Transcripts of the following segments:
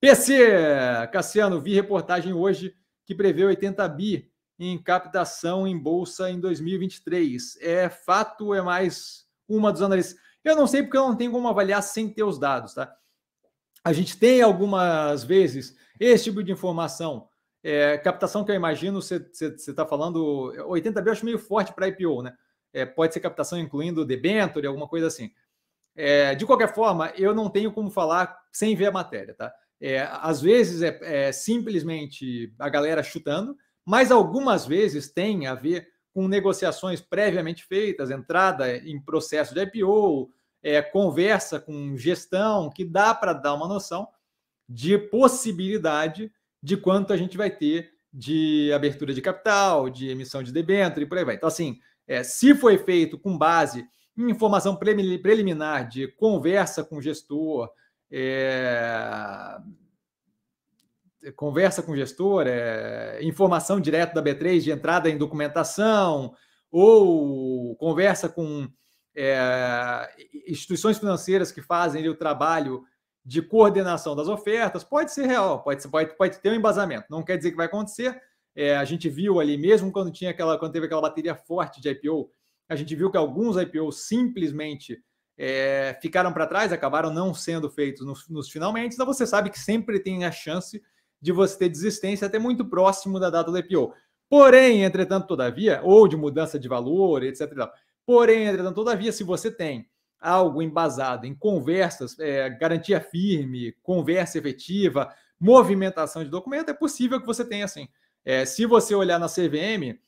PC, Cassiano, vi reportagem hoje que prevê 80 bi em captação em bolsa em 2023. É fato, é mais uma dos analistas. Eu não sei porque eu não tenho como avaliar sem ter os dados, tá? A gente tem algumas vezes esse tipo de informação. É, captação que eu imagino, você está falando 80 bi, eu acho meio forte para IPO, né? É, pode ser captação incluindo debenture, alguma coisa assim. É, de qualquer forma, eu não tenho como falar sem ver a matéria, tá? É, às vezes é, é, simplesmente a galera chutando, mas algumas vezes tem a ver com negociações previamente feitas, entrada em processo de IPO, é, conversa com gestão, que dá para dar uma noção de possibilidade de quanto a gente vai ter de abertura de capital, de emissão de debênture e por aí vai. Então, assim, é, se foi feito com base em informação preliminar de conversa com o gestor, é, conversa com o gestor, é, informação direta da B3 de entrada em documentação, ou conversa com é, instituições financeiras que fazem o trabalho de coordenação das ofertas, pode ser real, pode, pode, pode ter um embasamento. Não quer dizer que vai acontecer. É, a gente viu ali, mesmo quando tinha aquela, quando teve aquela bateria forte de IPO, a gente viu que alguns IPOs simplesmente é, ficaram para trás, acabaram não sendo feitos nos, nos finalmente, então você sabe que sempre tem a chance de você ter desistência até muito próximo da data do IPO. Porém, entretanto, todavia, ou de mudança de valor, etc. Porém, entretanto, todavia, se você tem algo embasado em conversas, é, garantia firme, conversa efetiva, movimentação de documento, é possível que você tenha assim. É, se você olhar na CVM,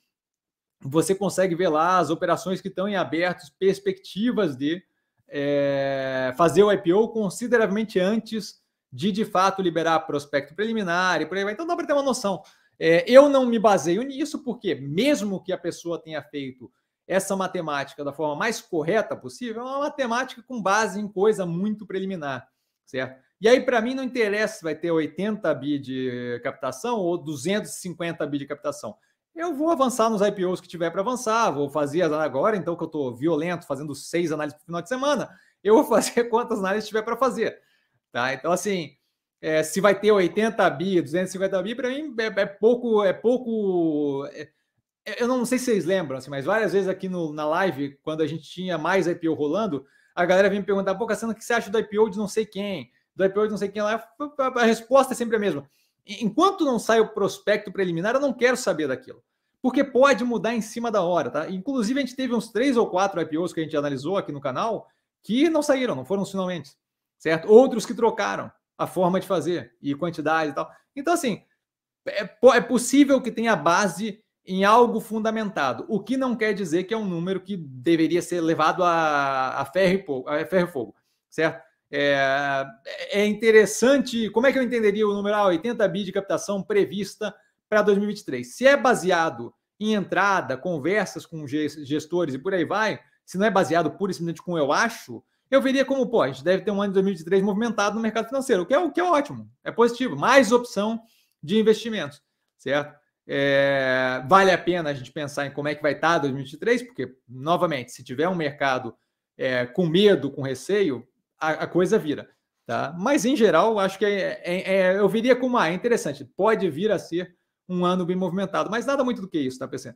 você consegue ver lá as operações que estão em aberto, perspectivas de é, fazer o IPO consideravelmente antes de de fato liberar prospecto preliminar e por aí vai. Então dá para ter uma noção. É, eu não me baseio nisso porque, mesmo que a pessoa tenha feito essa matemática da forma mais correta possível, é uma matemática com base em coisa muito preliminar, certo? E aí, para mim, não interessa se vai ter 80 bi de captação ou 250 bi de captação eu vou avançar nos IPOs que tiver para avançar, vou fazer agora, então que eu estou violento, fazendo seis análises por final de semana, eu vou fazer quantas análises tiver para fazer. Tá? Então, assim, é, se vai ter 80 bi, 250 bi, para mim é, é, pouco. É pouco é, é, eu não sei se vocês lembram, assim, mas várias vezes aqui no, na live, quando a gente tinha mais IPO rolando, a galera vinha me perguntar, pô, Cassiano, o que você acha do IPO de não sei quem? Do IPO de não sei quem lá? A resposta é sempre a mesma Enquanto não sai o prospecto preliminar, eu não quero saber daquilo. Porque pode mudar em cima da hora, tá? Inclusive, a gente teve uns três ou quatro IPOs que a gente analisou aqui no canal que não saíram, não foram finalmente, certo? Outros que trocaram a forma de fazer e quantidade e tal. Então, assim, é, é possível que tenha base em algo fundamentado, o que não quer dizer que é um número que deveria ser levado a, a ferro, e fogo, a ferro e fogo, certo? É, é, é interessante. Como é que eu entenderia o número 80 bi de captação prevista para 2023? Se é baseado em entrada, conversas com gestores e por aí vai, se não é baseado pura e simplesmente com eu acho, eu veria como, pô, a gente deve ter um ano de 2023 movimentado no mercado financeiro, o que é, o que é ótimo, é positivo, mais opção de investimentos, certo? É, vale a pena a gente pensar em como é que vai estar 2023, porque, novamente, se tiver um mercado é, com medo, com receio, a, a coisa vira. Tá? Mas, em geral, acho que é, é, é, eu viria com uma. Ah, é interessante, pode vir a ser um ano bem movimentado, mas nada muito do que isso, tá, PC?